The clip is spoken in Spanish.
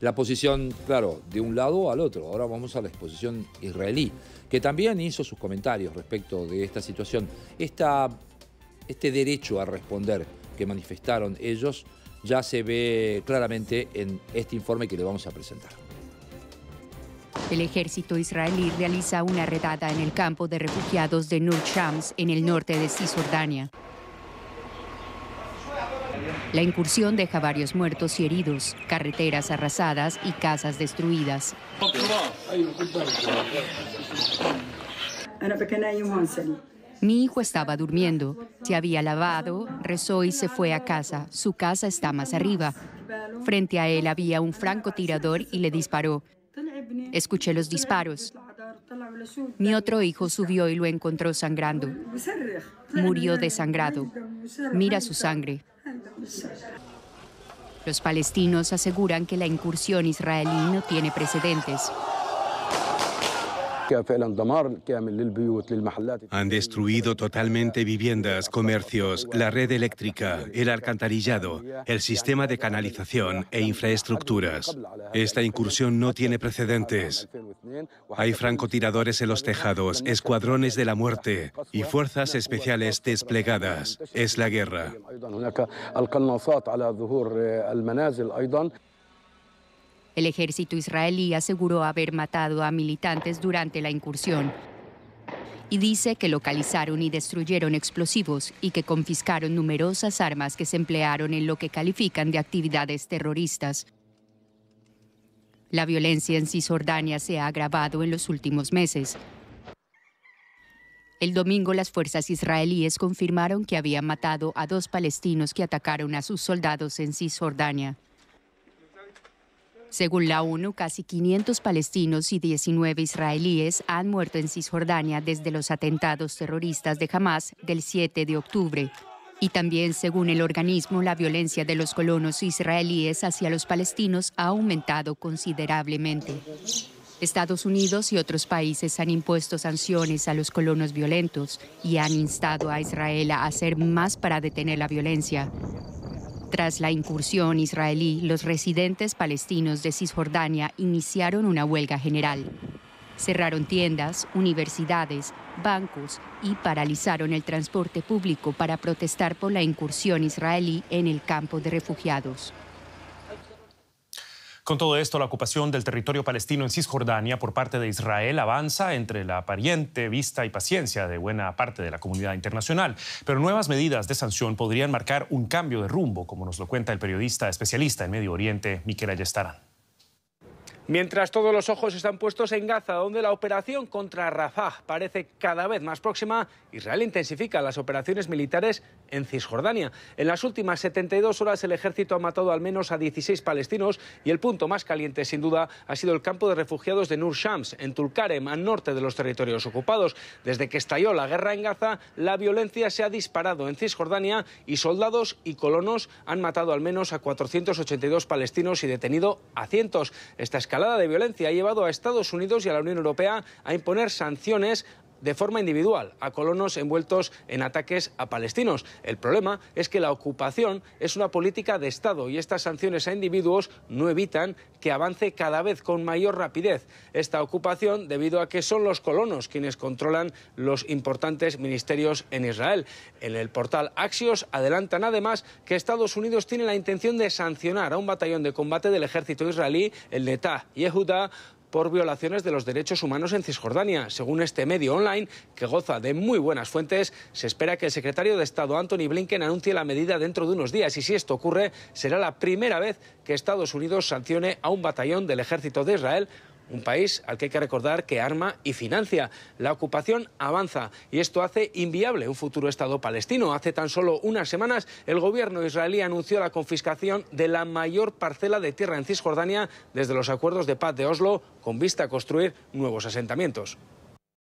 la posición, claro, de un lado al otro. Ahora vamos a la exposición israelí, que también hizo sus comentarios respecto de esta situación. Esta, este derecho a responder que manifestaron ellos ya se ve claramente en este informe que le vamos a presentar. El ejército israelí realiza una redada en el campo de refugiados de Nur Shams, en el norte de Cisjordania. La incursión deja varios muertos y heridos, carreteras arrasadas y casas destruidas. Mi hijo estaba durmiendo, se había lavado, rezó y se fue a casa. Su casa está más arriba. Frente a él había un francotirador y le disparó. Escuché los disparos. Mi otro hijo subió y lo encontró sangrando. Murió desangrado. Mira su sangre. Los palestinos aseguran que la incursión israelí no tiene precedentes. Han destruido totalmente viviendas, comercios, la red eléctrica, el alcantarillado, el sistema de canalización e infraestructuras. Esta incursión no tiene precedentes. Hay francotiradores en los tejados, escuadrones de la muerte y fuerzas especiales desplegadas. Es la guerra. El ejército israelí aseguró haber matado a militantes durante la incursión y dice que localizaron y destruyeron explosivos y que confiscaron numerosas armas que se emplearon en lo que califican de actividades terroristas. La violencia en Cisjordania se ha agravado en los últimos meses. El domingo las fuerzas israelíes confirmaron que habían matado a dos palestinos que atacaron a sus soldados en Cisjordania. Según la ONU, casi 500 palestinos y 19 israelíes han muerto en Cisjordania desde los atentados terroristas de Hamas del 7 de octubre. Y también, según el organismo, la violencia de los colonos israelíes hacia los palestinos ha aumentado considerablemente. Estados Unidos y otros países han impuesto sanciones a los colonos violentos y han instado a Israel a hacer más para detener la violencia. Tras la incursión israelí, los residentes palestinos de Cisjordania iniciaron una huelga general. Cerraron tiendas, universidades, bancos y paralizaron el transporte público para protestar por la incursión israelí en el campo de refugiados. Con todo esto, la ocupación del territorio palestino en Cisjordania por parte de Israel avanza entre la pariente vista y paciencia de buena parte de la comunidad internacional. Pero nuevas medidas de sanción podrían marcar un cambio de rumbo, como nos lo cuenta el periodista especialista en Medio Oriente, Miquel Ayestarán. Mientras todos los ojos están puestos en Gaza, donde la operación contra Rafah parece cada vez más próxima, Israel intensifica las operaciones militares en Cisjordania. En las últimas 72 horas el ejército ha matado al menos a 16 palestinos y el punto más caliente, sin duda, ha sido el campo de refugiados de Nur Shams, en Tulkarem, al norte de los territorios ocupados. Desde que estalló la guerra en Gaza, la violencia se ha disparado en Cisjordania y soldados y colonos han matado al menos a 482 palestinos y detenido a cientos. La escalada de violencia ha llevado a Estados Unidos y a la Unión Europea a imponer sanciones de forma individual a colonos envueltos en ataques a palestinos. El problema es que la ocupación es una política de Estado y estas sanciones a individuos no evitan que avance cada vez con mayor rapidez esta ocupación debido a que son los colonos quienes controlan los importantes ministerios en Israel. En el portal Axios adelantan además que Estados Unidos tiene la intención de sancionar a un batallón de combate del ejército israelí, el Netah Yehuda, por violaciones de los derechos humanos en Cisjordania. Según este medio online, que goza de muy buenas fuentes, se espera que el secretario de Estado Anthony Blinken anuncie la medida dentro de unos días y si esto ocurre será la primera vez que Estados Unidos sancione a un batallón del ejército de Israel un país al que hay que recordar que arma y financia. La ocupación avanza y esto hace inviable un futuro Estado palestino. Hace tan solo unas semanas el gobierno israelí anunció la confiscación de la mayor parcela de tierra en Cisjordania desde los acuerdos de paz de Oslo con vista a construir nuevos asentamientos.